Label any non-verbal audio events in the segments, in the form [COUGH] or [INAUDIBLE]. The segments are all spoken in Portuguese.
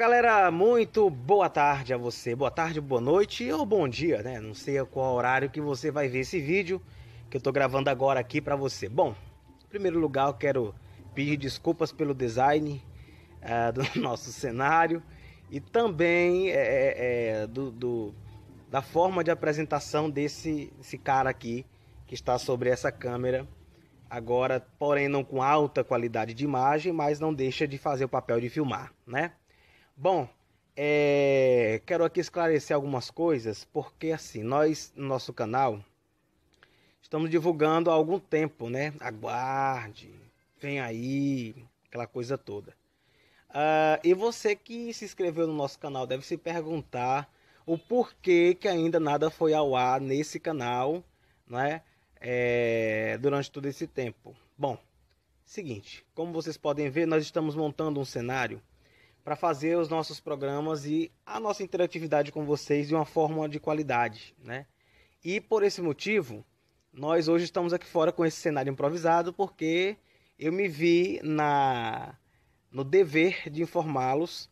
galera, muito boa tarde a você, boa tarde, boa noite ou bom dia, né? Não sei qual horário que você vai ver esse vídeo que eu tô gravando agora aqui para você. Bom, em primeiro lugar eu quero pedir desculpas pelo design uh, [LAUGHS] do nosso cenário e também é, é, é, do, do, da forma de apresentação desse, desse cara aqui que está sobre essa câmera agora, porém não com alta qualidade de imagem, mas não deixa de fazer o papel de filmar, né? Bom, é, quero aqui esclarecer algumas coisas, porque assim, nós, no nosso canal, estamos divulgando há algum tempo, né? Aguarde, vem aí, aquela coisa toda. Uh, e você que se inscreveu no nosso canal deve se perguntar o porquê que ainda nada foi ao ar nesse canal, né? É, durante todo esse tempo. Bom, seguinte, como vocês podem ver, nós estamos montando um cenário para fazer os nossos programas e a nossa interatividade com vocês de uma forma de qualidade, né? E por esse motivo, nós hoje estamos aqui fora com esse cenário improvisado porque eu me vi na no dever de informá-los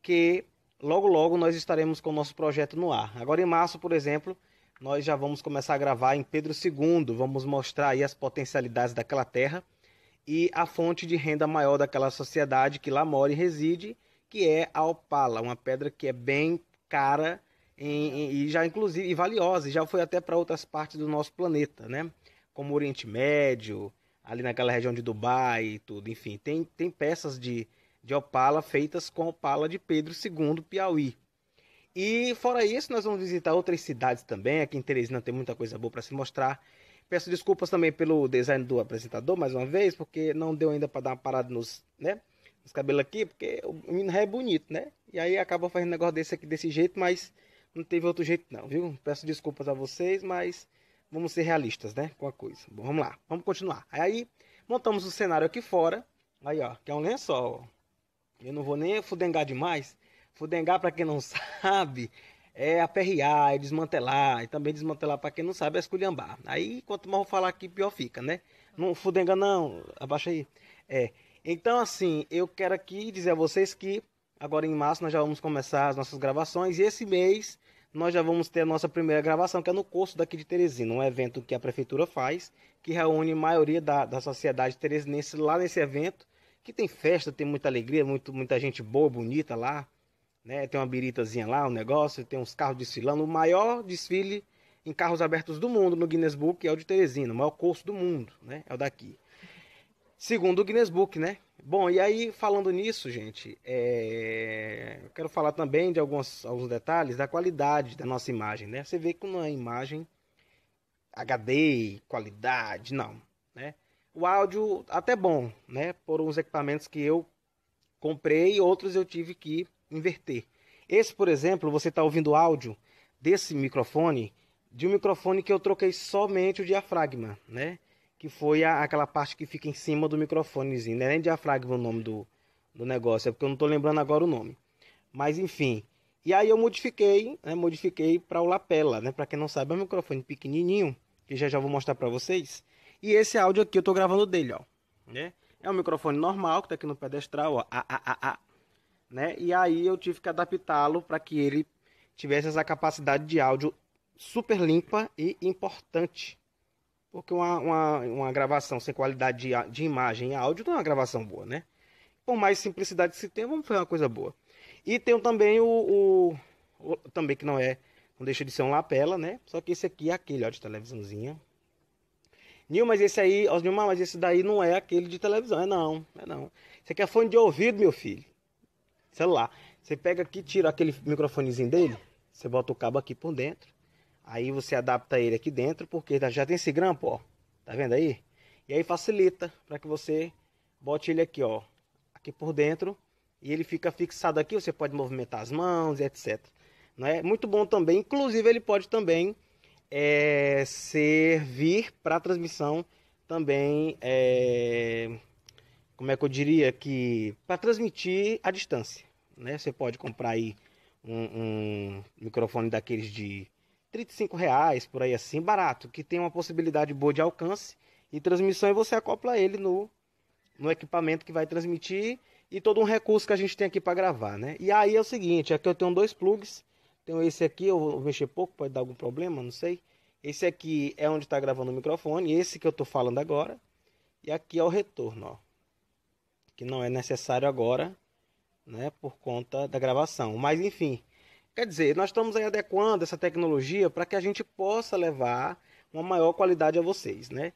que logo logo nós estaremos com o nosso projeto no ar. Agora em março, por exemplo, nós já vamos começar a gravar em Pedro II, vamos mostrar aí as potencialidades daquela terra e a fonte de renda maior daquela sociedade que lá mora e reside, que é a opala, uma pedra que é bem cara em, em, e já inclusive e valiosa, e já foi até para outras partes do nosso planeta, né? Como Oriente Médio, ali naquela região de Dubai e tudo, enfim, tem, tem peças de, de opala feitas com opala de Pedro II Piauí. E fora isso, nós vamos visitar outras cidades também. Aqui em Teresina tem muita coisa boa para se mostrar. Peço desculpas também pelo design do apresentador, mais uma vez, porque não deu ainda para dar uma parada nos, né, nos cabelos aqui, porque o menino é bonito, né? E aí acaba fazendo negócio desse aqui desse jeito, mas não teve outro jeito não, viu? Peço desculpas a vocês, mas vamos ser realistas, né, com a coisa. Bom, vamos lá, vamos continuar. Aí montamos o cenário aqui fora, aí ó, que é um lençol. Eu não vou nem fudengar demais. Fudengar, para quem não [LAUGHS] sabe, é aperrear, é desmantelar, e também desmantelar, para quem não sabe, é esculhambar. Aí, quanto mais eu falar aqui, pior fica, né? Não fudenga não, abaixa aí. É, então assim, eu quero aqui dizer a vocês que agora em março nós já vamos começar as nossas gravações, e esse mês nós já vamos ter a nossa primeira gravação, que é no curso daqui de Teresina, um evento que a prefeitura faz, que reúne a maioria da, da sociedade teresinense lá nesse evento, que tem festa, tem muita alegria, muito, muita gente boa, bonita lá, né? Tem uma biritazinha lá, um negócio, tem uns carros desfilando. O maior desfile em carros abertos do mundo no Guinness Book é o de Teresina, o maior curso do mundo, né? É o daqui. Segundo o Guinness Book, né? Bom, e aí falando nisso, gente, é... eu quero falar também de alguns, alguns detalhes da qualidade da nossa imagem, né? Você vê que não é imagem HD, qualidade, não, né? O áudio até bom, né? Por uns equipamentos que eu comprei, outros eu tive que inverter. Esse, por exemplo, você está ouvindo áudio desse microfone, de um microfone que eu troquei somente o diafragma, né? Que foi a, aquela parte que fica em cima do microfonezinho. Não é nem diafragma o nome do, do negócio, é porque eu não estou lembrando agora o nome. Mas enfim. E aí eu modifiquei, né? modifiquei para o lapela, né? Para quem não sabe, é um microfone pequenininho, que já já vou mostrar para vocês. E esse áudio aqui eu estou gravando dele, ó, né? É um microfone normal que está aqui no pedestral, ó. A, a, a, a né? E aí eu tive que adaptá-lo para que ele tivesse essa capacidade de áudio super limpa e importante. Porque uma, uma, uma gravação sem qualidade de, de imagem e áudio não é uma gravação boa, né? Por mais simplicidade que se tenha, vamos fazer uma coisa boa. E tem também o, o, o, Também que não é. Não deixa de ser um lapela, né? Só que esse aqui é aquele, ó, de televisãozinha. Nil, mas esse aí, Osmilmar, mas esse daí não é aquele de televisão. É não, é não. Esse aqui é fone de ouvido, meu filho celular. Você pega aqui, tira aquele microfonezinho dele, você bota o cabo aqui por dentro. Aí você adapta ele aqui dentro, porque já tem esse grampo, ó. Tá vendo aí? E aí facilita para que você bote ele aqui, ó. Aqui por dentro. E ele fica fixado aqui, você pode movimentar as mãos, etc. Não é muito bom também. Inclusive, ele pode também é, servir para transmissão também é, como é que eu diria que para transmitir à distância, né? Você pode comprar aí um, um, microfone daqueles de 35 reais por aí assim, barato, que tem uma possibilidade boa de alcance e transmissão e você acopla ele no no equipamento que vai transmitir e todo um recurso que a gente tem aqui para gravar, né? E aí é o seguinte, aqui eu tenho dois plugs, tenho esse aqui, eu vou mexer pouco, pode dar algum problema, não sei. Esse aqui é onde está gravando o microfone, esse que eu estou falando agora. E aqui é o retorno, ó que não é necessário agora, né, por conta da gravação. Mas enfim, quer dizer, nós estamos aí adequando essa tecnologia para que a gente possa levar uma maior qualidade a vocês, né?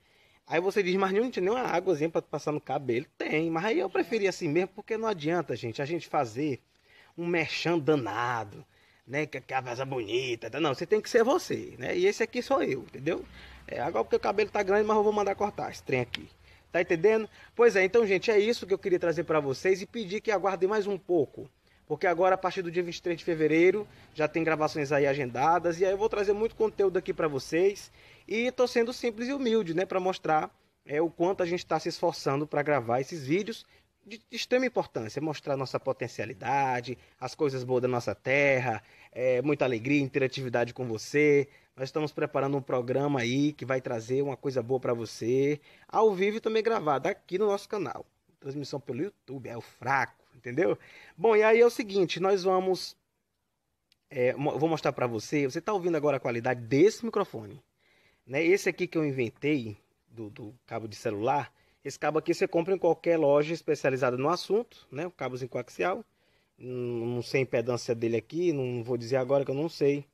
Aí você diz, mas não tinha nenhuma águazinha para passar no cabelo. Tem, mas aí eu preferi assim mesmo, porque não adianta, gente, a gente fazer um merchan danado, né? Que, a casa bonita. Tá, não, você tem que ser você, né? E esse aqui sou eu, entendeu? É, agora porque o cabelo tá grande, mas eu vou mandar cortar esse trem aqui. Tá entendendo? Pois é, então, gente, é isso que eu queria trazer para vocês e pedir que aguardem mais um pouco. Porque agora, a partir do dia 23 de fevereiro, já tem gravações aí agendadas. E aí eu vou trazer muito conteúdo aqui para vocês. E tô sendo simples e humilde, né? Para mostrar é, o quanto a gente está se esforçando para gravar esses vídeos de, extrema importância mostrar nossa potencialidade, as coisas boas da nossa terra, é, muita alegria, interatividade com você. Nós estamos preparando um programa aí que vai trazer uma coisa boa para você, ao vivo e também gravado aqui no nosso canal. Transmissão pelo YouTube, é o fraco, entendeu? Bom, e aí é o seguinte, nós vamos. É, vou mostrar para você. Você está ouvindo agora a qualidade desse microfone. Né? Esse aqui que eu inventei, do, do cabo de celular, esse cabo aqui você compra em qualquer loja especializada no assunto, né? O cabo coaxial. Não sei a impedância dele aqui, não vou dizer agora que eu não sei.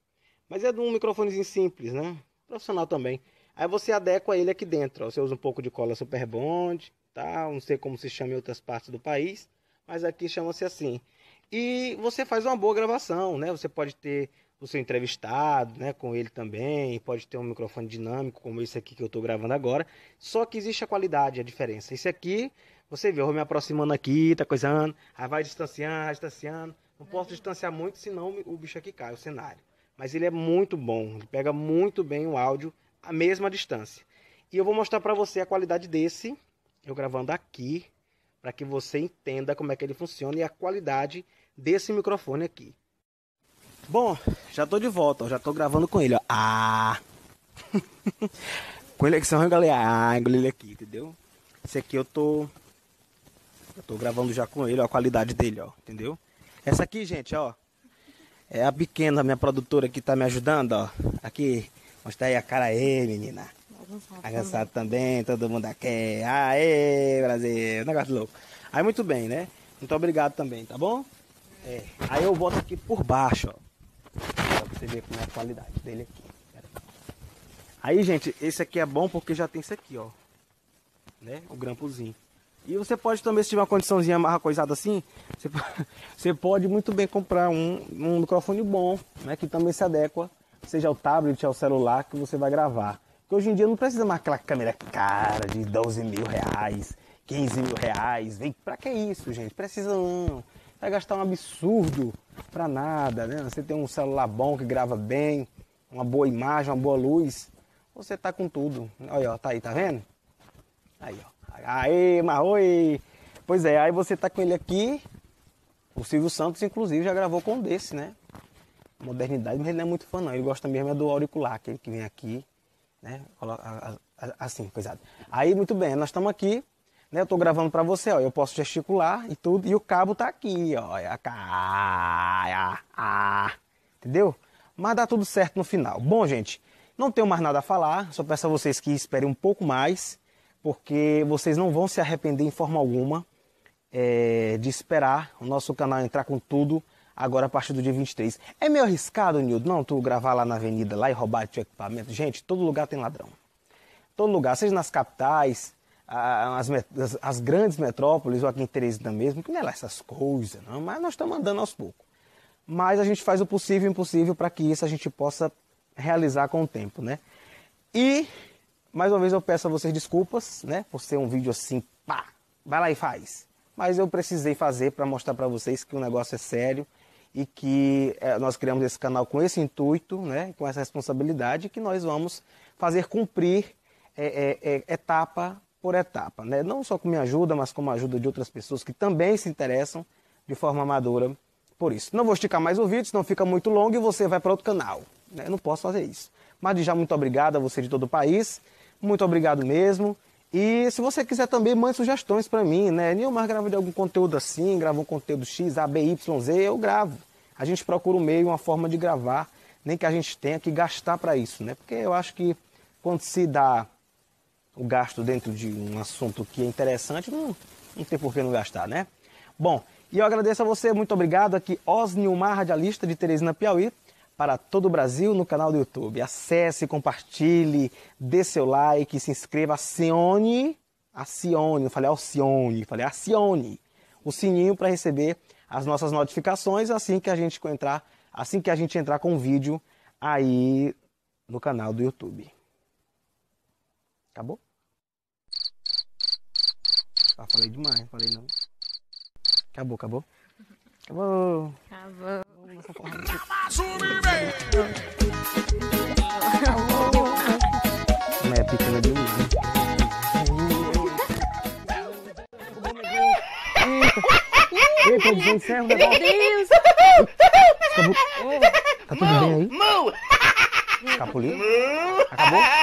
Mas é de um microfonezinho simples, né? Profissional também. Aí você adequa ele aqui dentro. Ó. Você usa um pouco de cola super bond, tá? Não sei como se chama em outras partes do país, mas aqui chama-se assim. E você faz uma boa gravação, né? Você pode ter o seu entrevistado, né, com ele também, pode ter um microfone dinâmico como esse aqui que eu estou gravando agora, só que existe a qualidade, a diferença. Esse aqui, você vê, eu vou me aproximando aqui, tá coisando, aí vai distanciando, vai distanciando, não uhum. posso distanciar muito, senão o bicho aqui cai, o cenário. Mas ele é muito bom, ele pega muito bem o áudio a mesma distância. E eu vou mostrar para você a qualidade desse, eu gravando aqui, para que você entenda como é que ele funciona e a qualidade desse microfone aqui. Bom, já tô de volta, ó, já tô gravando com ele, ó. Ah! [LAUGHS] com eleição eu galera, ah, engoli ele aqui, entendeu? Esse aqui eu tô eu tô gravando já com ele, ó, a qualidade dele, ó, entendeu? Essa aqui, gente, ó, é a pequena, minha produtora que tá me ajudando, ó. Aqui, mostrar aí a cara aí, menina. Agaçado também, todo mundo aqui. Aê, Brasil, negócio louco. Aí muito bem, né? Muito obrigado também, tá bom? É. Aí eu volto aqui por baixo, ó. Você vê como é a qualidade dele aqui. Aí, gente, esse aqui é bom porque já tem isso aqui, ó. Né? O grampozinho. E você pode também, se tiver uma condiçãozinha amarra coisada assim, você, [LAUGHS] você pode muito bem comprar um, um microfone bom, né? Que também se adequa, seja o tablet, ao celular que você vai gravar. Porque hoje em dia não precisa mais aquela câmera cara de 12 mil reais, 15 mil reais. Vem, pra que isso, gente? Precisa não vai gastar um absurdo para nada, né? Você tem um celular bom que grava bem, uma boa imagem, uma boa luz, você tá com tudo. Olha, ó, tá aí, tá vendo? Aí, ó. Aê, oi. Pois é, aí você tá com ele aqui. O Silvio Santos, inclusive, já gravou com um desse, né? Modernidade, mas ele não é muito fã, não. Ele gosta mesmo é do auricular, aquele que vem aqui, né? Assim, coisado. Aí, muito bem, nós estamos aqui. Né? Eu estou gravando para você, ó, eu posso gesticular e tudo, e o cabo está aqui, ó, ah, ah, entendeu? Mas dá tudo certo no final. Bom, gente, não tenho mais nada a falar, só peço a vocês que esperem um pouco mais, porque vocês não vão se arrepender em forma alguma é, de esperar o nosso canal entrar com tudo agora a partir do dia 23. É meio arriscado, Nildo, não tu gravar lá na avenida lá e roubar teu equipamento? Gente, todo lugar tem ladrão. Todo lugar, seja nas capitais, as, as, as, grandes metrópoles, ou aqui em Teresina mesmo, que não é lá essas coisas, não, mas nós estamos andando aos poucos. Mas a gente faz o possível e o impossível para que isso a gente possa realizar com o tempo, né? E, mais uma vez, eu peço a vocês desculpas, né? Por ser um vídeo assim, pá, vai lá e faz. Mas eu precisei fazer para mostrar para vocês que o negócio é sério e que é, nós criamos esse canal com esse intuito, né? Com essa responsabilidade que nós vamos fazer cumprir é, é, etapa por etapa, né? não só com minha ajuda, mas com a ajuda de outras pessoas que também se interessam de forma amadora por isso. Não vou esticar mais o vídeo, senão fica muito longo e você vai para outro canal. Né? não posso fazer isso. Mas de já muito obrigado a você de todo o país, muito obrigado mesmo. E se você quiser também, mande sugestões para mim, né? Nilmar grava de algum conteúdo assim, grava um conteúdo X, A, B, Y, Z, eu gravo. A gente procura um meio, uma forma de gravar, nem que a gente tenha que gastar para isso, né? Porque eu acho que quando se dá o gasto dentro de um assunto que é interessante, não, não tem por que não gastar, né? Bom, e eu agradeço a você, muito obrigado aqui, Osnilmar Radialista de Teresina Piauí, para todo o Brasil no canal do YouTube. Acesse, compartilhe, dê seu like, se inscreva, acione, acione, eu falei alcione, falei acione, o sininho para receber as nossas notificações assim que a gente entrar, assim que a gente entrar com o vídeo aí no canal do YouTube. Acabou? Ah, falei demais, falei não. Acabou, acabou? Acabou. Acabou. Mas é picanha de um. Eita, desencerra o negócio. Meu Deus. Acabou. Tá tudo bem aí? Capulinho? Acabou?